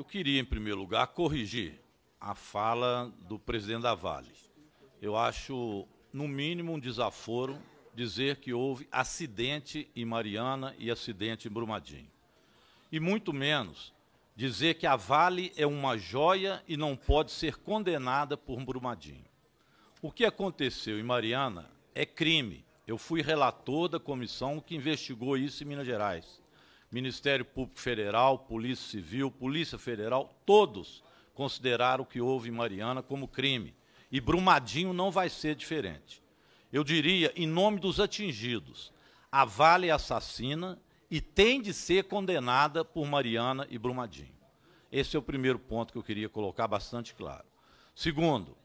Eu queria, em primeiro lugar, corrigir a fala do presidente da Vale. Eu acho, no mínimo, um desaforo dizer que houve acidente em Mariana e acidente em Brumadinho. E muito menos dizer que a Vale é uma joia e não pode ser condenada por Brumadinho. O que aconteceu em Mariana é crime. Eu fui relator da comissão que investigou isso em Minas Gerais. Ministério Público Federal, Polícia Civil, Polícia Federal, todos consideraram o que houve em Mariana como crime. E Brumadinho não vai ser diferente. Eu diria, em nome dos atingidos, a Vale assassina e tem de ser condenada por Mariana e Brumadinho. Esse é o primeiro ponto que eu queria colocar bastante claro. Segundo,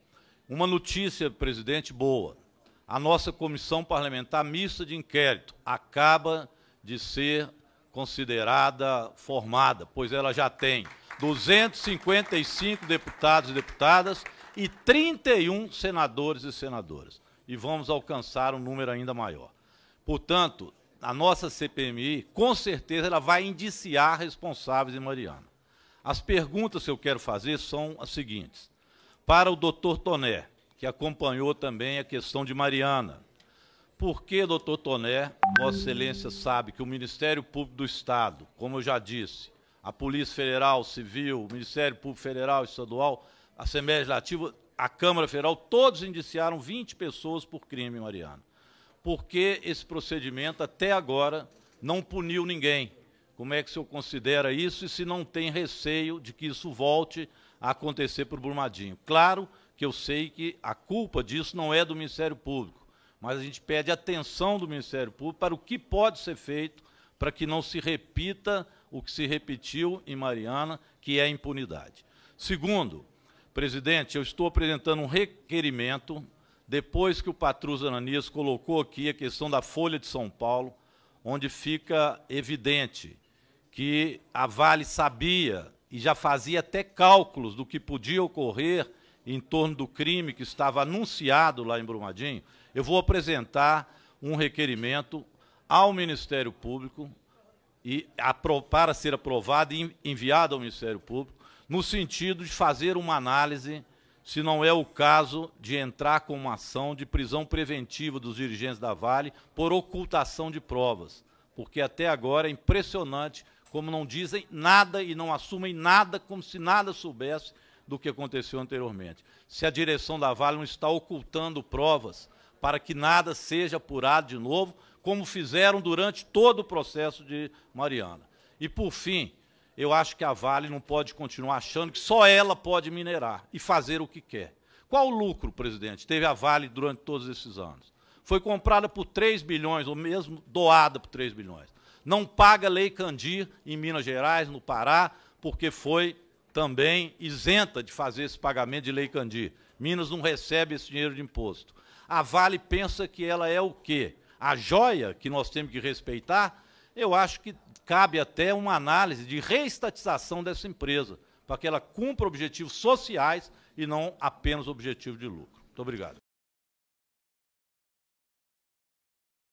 uma notícia, presidente, boa. A nossa comissão parlamentar mista de inquérito acaba de ser considerada formada, pois ela já tem 255 deputados e deputadas e 31 senadores e senadoras. E vamos alcançar um número ainda maior. Portanto, a nossa CPMI, com certeza, ela vai indiciar responsáveis em Mariana. As perguntas que eu quero fazer são as seguintes. Para o doutor Toné, que acompanhou também a questão de Mariana, porque, doutor Toné, Vossa Excelência sabe que o Ministério Público do Estado, como eu já disse, a Polícia Federal, Civil, o Ministério Público Federal, Estadual, a Assembleia Legislativa, a Câmara Federal, todos indiciaram 20 pessoas por crime, Mariana. Porque esse procedimento, até agora, não puniu ninguém. Como é que o senhor considera isso e se não tem receio de que isso volte a acontecer o Brumadinho? Claro que eu sei que a culpa disso não é do Ministério Público mas a gente pede atenção do Ministério Público para o que pode ser feito para que não se repita o que se repetiu em Mariana, que é a impunidade. Segundo, presidente, eu estou apresentando um requerimento, depois que o Patrus Ananias colocou aqui a questão da Folha de São Paulo, onde fica evidente que a Vale sabia e já fazia até cálculos do que podia ocorrer em torno do crime que estava anunciado lá em Brumadinho, eu vou apresentar um requerimento ao Ministério Público e para ser aprovado e enviado ao Ministério Público, no sentido de fazer uma análise se não é o caso de entrar com uma ação de prisão preventiva dos dirigentes da Vale por ocultação de provas, porque até agora é impressionante como não dizem nada e não assumem nada como se nada soubesse do que aconteceu anteriormente. Se a direção da Vale não está ocultando provas para que nada seja apurado de novo, como fizeram durante todo o processo de Mariana. E, por fim, eu acho que a Vale não pode continuar achando que só ela pode minerar e fazer o que quer. Qual o lucro, presidente, teve a Vale durante todos esses anos? Foi comprada por 3 bilhões, ou mesmo doada por 3 bilhões. Não paga lei Candir em Minas Gerais, no Pará, porque foi também isenta de fazer esse pagamento de Lei Candir. Minas não recebe esse dinheiro de imposto. A Vale pensa que ela é o quê? A joia que nós temos que respeitar? Eu acho que cabe até uma análise de reestatização dessa empresa, para que ela cumpra objetivos sociais e não apenas objetivos de lucro. Muito obrigado.